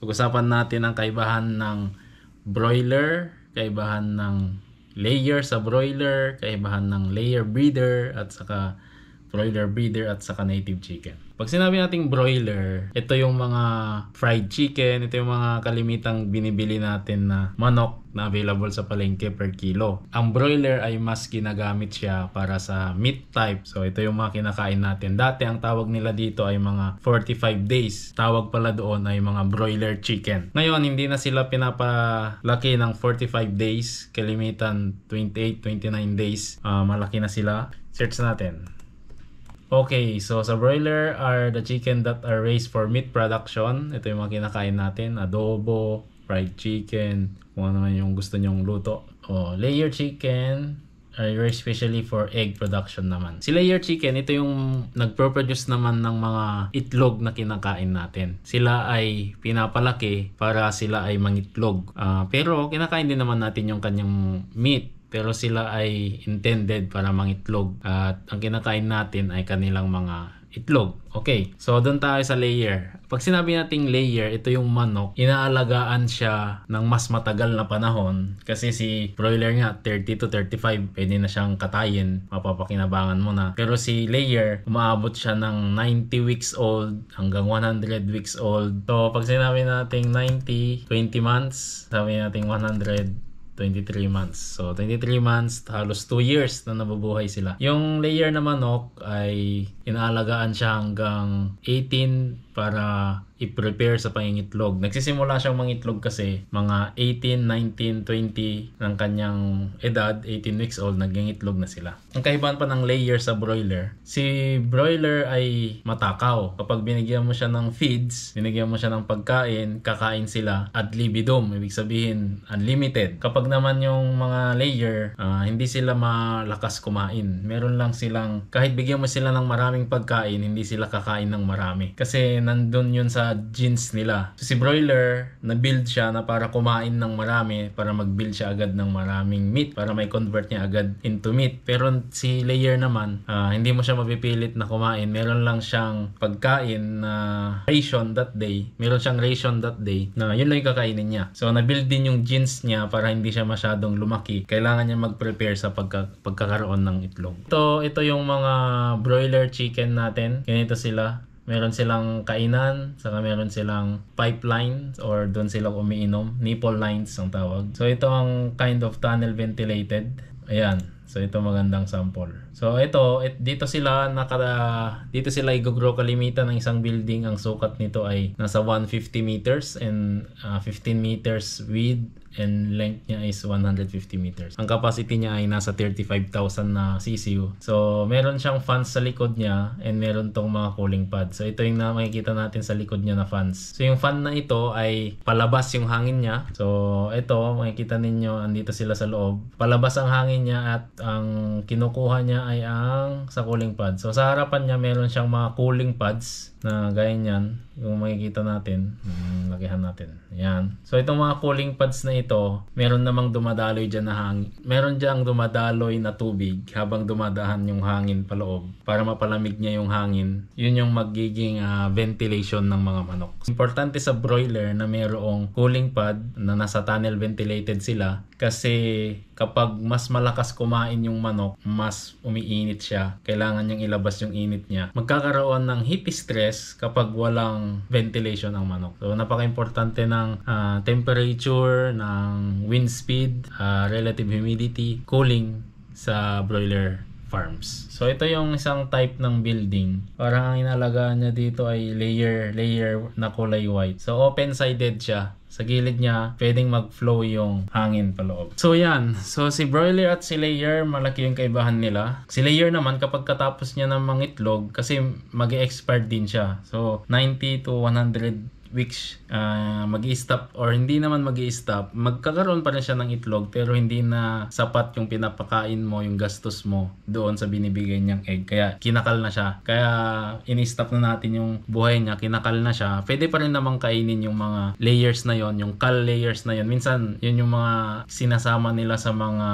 Pag-usapan natin ang kaibahan ng broiler, kaibahan ng layer sa broiler, kaibahan ng layer breeder at saka broiler breeder at saka native chicken. Pag sinabi nating broiler, ito yung mga fried chicken, ito yung mga kalimitang binibili natin na manok na available sa palengke per kilo. Ang broiler ay mas ginagamit siya para sa meat type. So ito yung mga kinakain natin. Dati ang tawag nila dito ay mga 45 days. Tawag pala doon ay mga broiler chicken. Ngayon hindi na sila pinapalaki ng 45 days. Kalimitan 28, 29 days. Uh, malaki na sila. Search natin. Okay, so sa broiler are the chicken that are raised for meat production. Ito yung mga kinakain natin. Adobo, fried chicken, kung ano man yung gusto nyong luto. O, layer chicken, are especially for egg production naman. Si layer chicken, ito yung nagproproduce naman ng mga itlog na kinakain natin. Sila ay pinapalaki para sila ay mangitlog. Uh, pero kinakain din naman natin yung kanyang meat pero sila ay intended para mangitlog at ang kinakain natin ay kanilang mga itlog. Okay, so doon tayo sa layer. Pag sinabi nating layer, ito yung manok, inaalagaan siya ng mas matagal na panahon kasi si broiler nga 30 to 35 pwede na siyang katayin, mapapakinabangan mo na. Pero si layer, umaabot siya ng 90 weeks old hanggang 100 weeks old. So pag sinabi nating 90, 20 months, sabi nating 100, 23 months. So, 23 months, halos 2 years na nabubuhay sila. Yung layer na manok ay inaalagaan siya hanggang 18 para i-prepare sa pangingitlog. Nagsisimula siyang mangitlog kasi mga 18, 19, 20 ng kanyang edad, 18 weeks old, nagingitlog na sila. Ang kaibahan pa ng layer sa broiler, si broiler ay matakaw. Kapag binigyan mo siya ng feeds, binigyan mo siya ng pagkain, kakain sila at libidum, ibig sabihin unlimited. Kapag naman yung mga layer, uh, hindi sila malakas kumain. Meron lang silang, kahit bigyan mo sila ng maraming pagkain, hindi sila kakain ng marami. Kasi nandun yun sa jeans nila. So, si broiler, na-build siya na para kumain ng marami, para mag-build siya agad ng maraming meat, para may convert niya agad into meat. Pero si layer naman, uh, hindi mo siya mapipilit na kumain. Meron lang siyang pagkain na ration that day. Meron siyang ration that day na yun lang yung kakainin niya. So, na-build din yung jeans niya para hindi siya masyadong lumaki. Kailangan niya mag-prepare sa pagka- pagkakaroon ng itlog. Ito, ito yung mga broiler chicken natin. Ganito sila meron silang kainan, saka meron silang pipeline or doon sila umiinom, nipple lines ang tawag. So ito ang kind of tunnel ventilated. Ayan. So ito magandang sample. So ito, it, dito sila naka dito sila i kalimitan ng isang building. Ang sukat nito ay nasa 150 meters and uh, ah, 15 meters width and length niya is 150 meters. Ang capacity niya ay nasa 35,000 na CCU. So, meron siyang fans sa likod niya and meron tong mga cooling pad. So, ito yung na makikita natin sa likod niya na fans. So, yung fan na ito ay palabas yung hangin niya. So, ito, makikita ninyo, andito sila sa loob. Palabas ang hangin niya at ang kinukuha niya ay ang sa cooling pad. So, sa harapan niya, meron siyang mga cooling pads na gaya niyan, yung makikita natin, um, lakihan natin. Ayan. So itong mga cooling pads na ito, meron namang dumadaloy dyan na hangin. Meron dyan dumadaloy na tubig habang dumadahan yung hangin paloob para mapalamig niya yung hangin. Yun yung magiging uh, ventilation ng mga manok. Importante sa broiler na mayroong cooling pad na nasa tunnel ventilated sila kasi kapag mas malakas kumain yung manok, mas umiinit siya. Kailangan niyang ilabas yung init niya. Magkakaroon ng heat stress kapag walang ventilation ang manok. So napaka-importante ng uh, temperature, ng wind speed, uh, relative humidity, cooling sa broiler farms. So ito yung isang type ng building. Parang ang inalagaan niya dito ay layer layer na kulay white. So open-sided siya sa gilid niya, pwedeng mag-flow yung hangin paloob. So yan, so si broiler at si layer, malaki yung kaibahan nila. Si layer naman, kapag katapos niya ng mangitlog, kasi mag expire din siya. So 90 to 100 weeks uh, ah, mag stop or hindi naman mag stop magkakaroon pa rin siya ng itlog pero hindi na sapat yung pinapakain mo, yung gastos mo doon sa binibigay niyang egg. Kaya kinakal na siya. Kaya in-stop na natin yung buhay niya, kinakal na siya. Pwede pa rin naman kainin yung mga layers na yon, yung cal layers na yon. Minsan, yun yung mga sinasama nila sa mga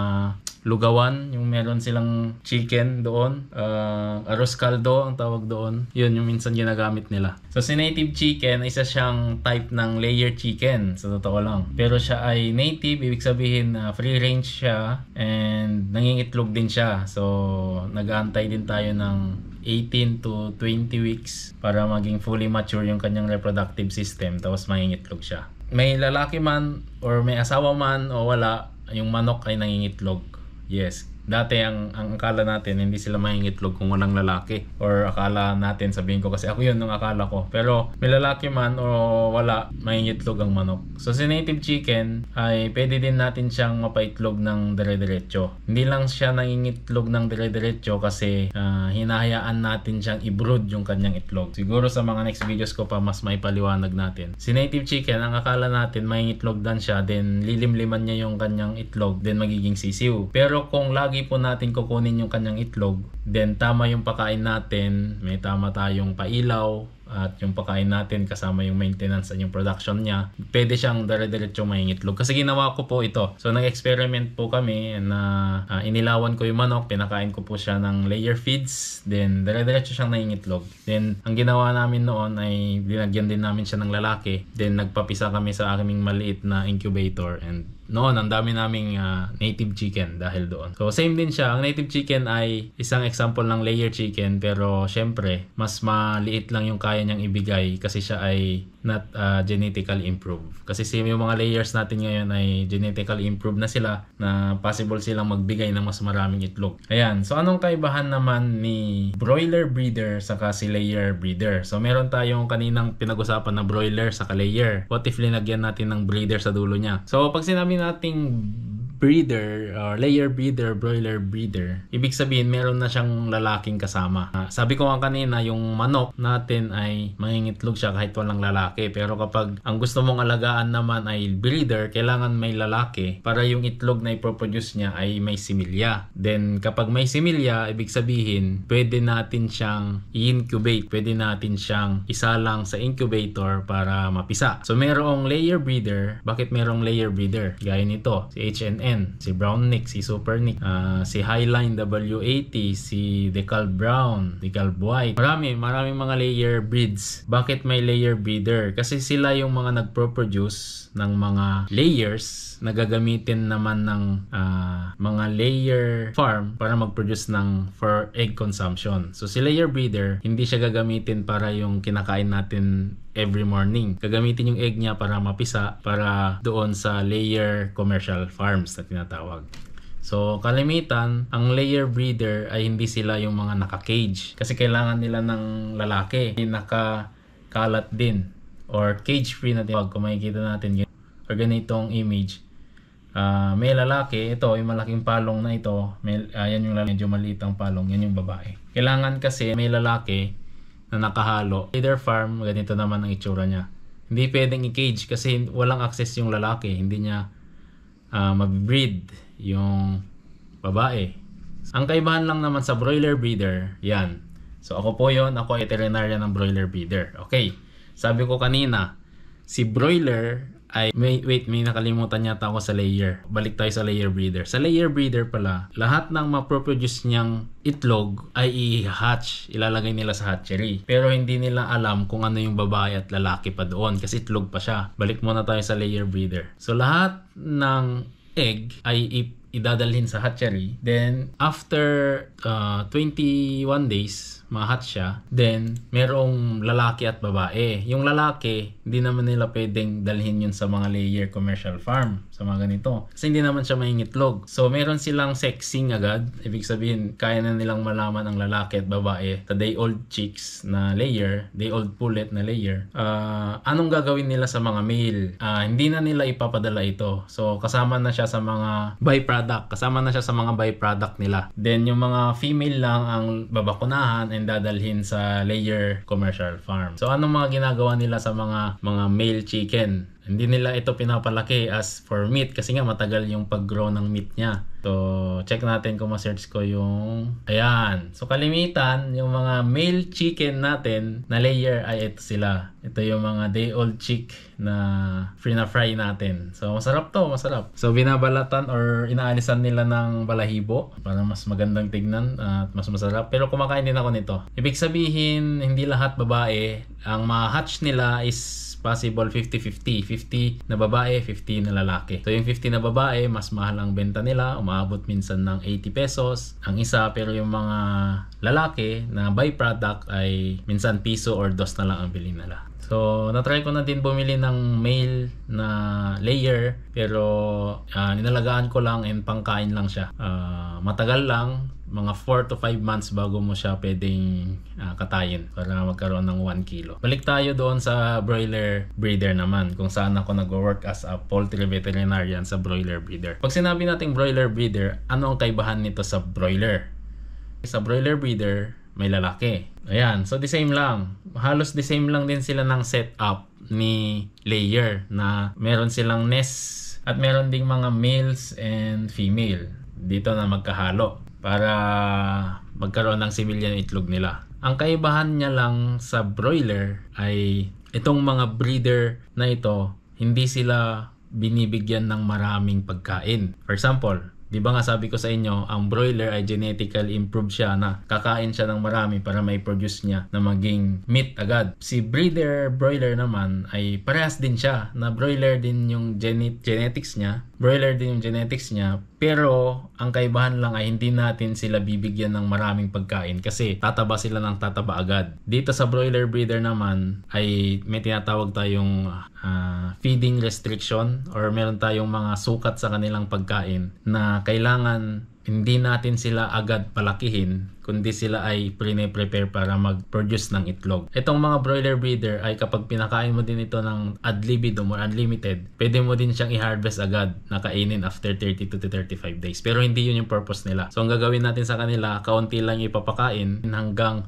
Lugawan, yung meron silang chicken doon. Uh, arroz caldo ang tawag doon. Yun yung minsan ginagamit nila. So si native chicken, isa siyang type ng layer chicken sa totoo lang. Pero siya ay native, ibig sabihin na uh, free range siya and nangingitlog din siya. So nag-aantay din tayo ng 18 to 20 weeks para maging fully mature yung kanyang reproductive system tapos mangingitlog siya. May lalaki man or may asawa man o wala, yung manok ay nangingitlog. Yes dati ang, ang akala natin hindi sila mangingitlog kung walang lalaki or akala natin sabihin ko kasi ako yun ang akala ko pero may lalaki man o wala mangingitlog ang manok so si native chicken ay pwede din natin siyang mapaitlog ng dire-diretso hindi lang siya nangingitlog ng dire-diretso kasi uh, hinahayaan natin siyang i-brood yung kanyang itlog siguro sa mga next videos ko pa mas may paliwanag natin si native chicken ang akala natin mangingitlog din siya then lilimliman niya yung kanyang itlog then magiging sisiw pero kung lagi lagi po natin kukunin yung kanyang itlog. Then tama yung pakain natin, may tama tayong pailaw, at yung pagkain natin kasama yung maintenance at yung production niya, pwede siyang dire-diretso mangingitlog. Kasi ginawa ko po ito. So nag-experiment po kami na uh, inilawan ko yung manok, pinakain ko po siya ng layer feeds, then dire-diretso siyang nangingitlog. Then ang ginawa namin noon ay dinagyan din namin siya ng lalaki, then nagpapisa kami sa aming maliit na incubator and noon ang dami naming uh, native chicken dahil doon. So same din siya, ang native chicken ay isang example ng layer chicken pero syempre mas maliit lang yung kaya kaya niyang ibigay kasi siya ay not uh, genetically improved. Kasi si yung mga layers natin ngayon ay genetically improved na sila na possible silang magbigay ng mas maraming itlog. Ayan. So anong kaibahan naman ni broiler breeder saka si layer breeder? So meron tayong kaninang pinag-usapan na broiler saka layer. What if linagyan natin ng breeder sa dulo niya? So pag sinabi nating breeder or uh, layer breeder, broiler breeder. Ibig sabihin meron na siyang lalaking kasama. Uh, sabi ko nga kanina yung manok natin ay mangingitlog siya kahit walang lalaki. Pero kapag ang gusto mong alagaan naman ay breeder, kailangan may lalaki para yung itlog na ipoproduce niya ay may similya. Then kapag may similya, ibig sabihin pwede natin siyang i-incubate. Pwede natin siyang isa lang sa incubator para mapisa. So merong layer breeder. Bakit merong layer breeder? Gaya nito, si HN N, si Brown Nick, si Super Nick, uh, si Highline W80, si Decal Brown, Decal White. Marami, marami mga layer breeds. Bakit may layer breeder? Kasi sila yung mga nagpo-produce ng mga layers nagagamitin naman ng uh, mga layer farm para mag-produce ng for egg consumption. So si layer breeder, hindi siya gagamitin para yung kinakain natin every morning. Gagamitin yung egg niya para mapisa para doon sa layer commercial farms na tinatawag. So, kalimitan, ang layer breeder ay hindi sila yung mga naka-cage kasi kailangan nila ng lalaki. naka-kalat din or cage free na tinawag. Kung makikita natin yun or ganitong image, uh, may lalaki, ito yung malaking palong na ito, may, uh, yan yung lalaki, medyo maliit ang palong, yan yung babae. Kailangan kasi may lalaki na nakahalo. Either farm, ganito naman ang itsura niya. Hindi pwedeng i-cage kasi walang access yung lalaki. Hindi niya uh, mag-breed yung babae. Ang kaibahan lang naman sa broiler breeder, yan. So ako po yon ako ay veterinarian ng broiler breeder. Okay, sabi ko kanina, si broiler ay may, wait, may nakalimutan yata ako sa layer. Balik tayo sa layer breeder. Sa layer breeder pala, lahat ng maproproduce niyang itlog ay i-hatch, ilalagay nila sa hatchery. Pero hindi nila alam kung ano yung babae at lalaki pa doon kasi itlog pa siya. Balik muna tayo sa layer breeder. So lahat ng egg ay i- idadalhin sa hatchery. Then after uh, 21 days, mahat siya, then merong lalaki at babae. Yung lalaki, hindi naman nila pwedeng dalhin yun sa mga layer commercial farm, sa mga ganito. Kasi hindi naman siya maingitlog. So meron silang sexing agad. Ibig sabihin, kaya na nilang malaman ang lalaki at babae sa day old chicks na layer, day old pullet na layer. Uh, anong gagawin nila sa mga male? Uh, hindi na nila ipapadala ito. So kasama na siya sa mga byproduct. Kasama na siya sa mga byproduct nila. Then yung mga female lang ang babakunahan and dadalhin sa layer commercial farm. So anong mga ginagawa nila sa mga mga male chicken? Hindi nila ito pinapalaki as for meat kasi nga matagal yung pag-grow ng meat niya. So, check natin kung ma-search ko yung... Ayan. So, kalimitan, yung mga male chicken natin na layer ay ito sila. Ito yung mga day old chick na free na fry natin. So, masarap to. Masarap. So, binabalatan or inaalisan nila ng balahibo para mas magandang tignan at mas masarap. Pero kumakain din ako nito. Ibig sabihin, hindi lahat babae. Ang ma-hatch nila is possible 50-50. 50 na babae, 50 na lalaki. So yung 50 na babae, mas mahal ang benta nila. Umaabot minsan ng 80 pesos ang isa. Pero yung mga lalaki na byproduct ay minsan piso or dos na lang ang bilhin nila. So, natry ko na din bumili ng male na layer pero uh, ah, ninalagaan ko lang and pangkain lang siya. Uh, matagal lang mga 4 to 5 months bago mo siya pwedeng uh, katayin para magkaroon ng 1 kilo. Balik tayo doon sa broiler breeder naman kung saan ako nag-work as a poultry veterinarian sa broiler breeder. Pag sinabi nating broiler breeder, ano ang kaibahan nito sa broiler? Sa broiler breeder, may lalaki. Ayan, so the same lang. Halos the same lang din sila ng setup ni layer na meron silang nest at meron ding mga males and female dito na magkahalo para magkaroon ng civilian itlog nila. Ang kaibahan niya lang sa broiler ay itong mga breeder na ito, hindi sila binibigyan ng maraming pagkain. For example, Di ba nga sabi ko sa inyo, ang broiler ay genetically improved siya na kakain siya ng marami para may produce niya na maging meat agad. Si breeder broiler naman ay parehas din siya na broiler din yung gene- genetics niya, broiler din yung genetics niya pero ang kaibahan lang ay hindi natin sila bibigyan ng maraming pagkain kasi tataba sila ng tataba agad. Dito sa broiler breeder naman ay may tinatawag tayong uh, feeding restriction or meron tayong mga sukat sa kanilang pagkain na kailangan hindi natin sila agad palakihin kundi sila ay pre-prepare para mag-produce ng itlog. Itong mga broiler breeder ay kapag pinakain mo din ito ng ad libidum or unlimited, pwede mo din siyang i-harvest agad na kainin after 30 to 35 days. Pero hindi yun yung purpose nila. So ang gagawin natin sa kanila, kaunti lang ipapakain hanggang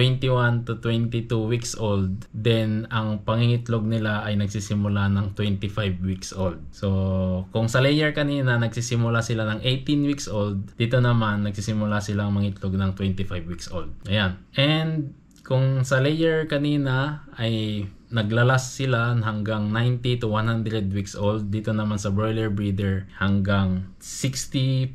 21 to 22 weeks old, then ang pangingitlog nila ay nagsisimula ng 25 weeks old. So, kung sa layer kanina nagsisimula sila ng 18 weeks old, dito naman nagsisimula silang mangitlog ng 25 weeks old. Ayan. And kung sa layer kanina ay naglalas sila hanggang 90 to 100 weeks old. Dito naman sa broiler breeder hanggang 65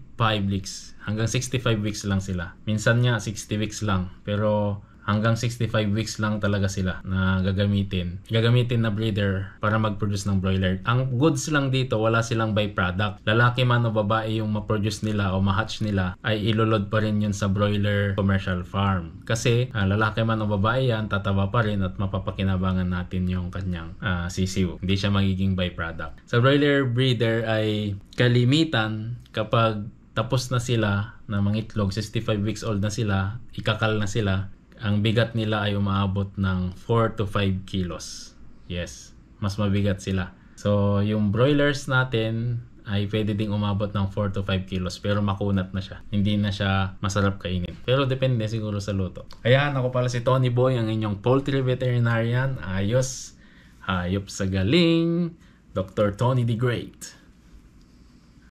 weeks. Hanggang 65 weeks lang sila. Minsan nga 60 weeks lang. Pero hanggang 65 weeks lang talaga sila na gagamitin. Gagamitin na breeder para mag-produce ng broiler. Ang goods lang dito, wala silang byproduct. Lalaki man o babae yung ma-produce nila o ma-hatch nila ay ilulod pa rin yun sa broiler commercial farm. Kasi uh, lalaki man o babae yan, tataba pa rin at mapapakinabangan natin yung kanyang uh, sisiw. Hindi siya magiging byproduct. Sa broiler breeder ay kalimitan kapag tapos na sila na mangitlog, 65 weeks old na sila, ikakal na sila, ang bigat nila ay umaabot ng 4 to 5 kilos. Yes, mas mabigat sila. So, yung broilers natin ay pwede ding umabot ng 4 to 5 kilos pero makunat na siya. Hindi na siya masarap kainin. Pero depende siguro sa luto. Ayan, ako pala si Tony Boy, ang inyong poultry veterinarian. Ayos, hayop sa galing, Dr. Tony the Great.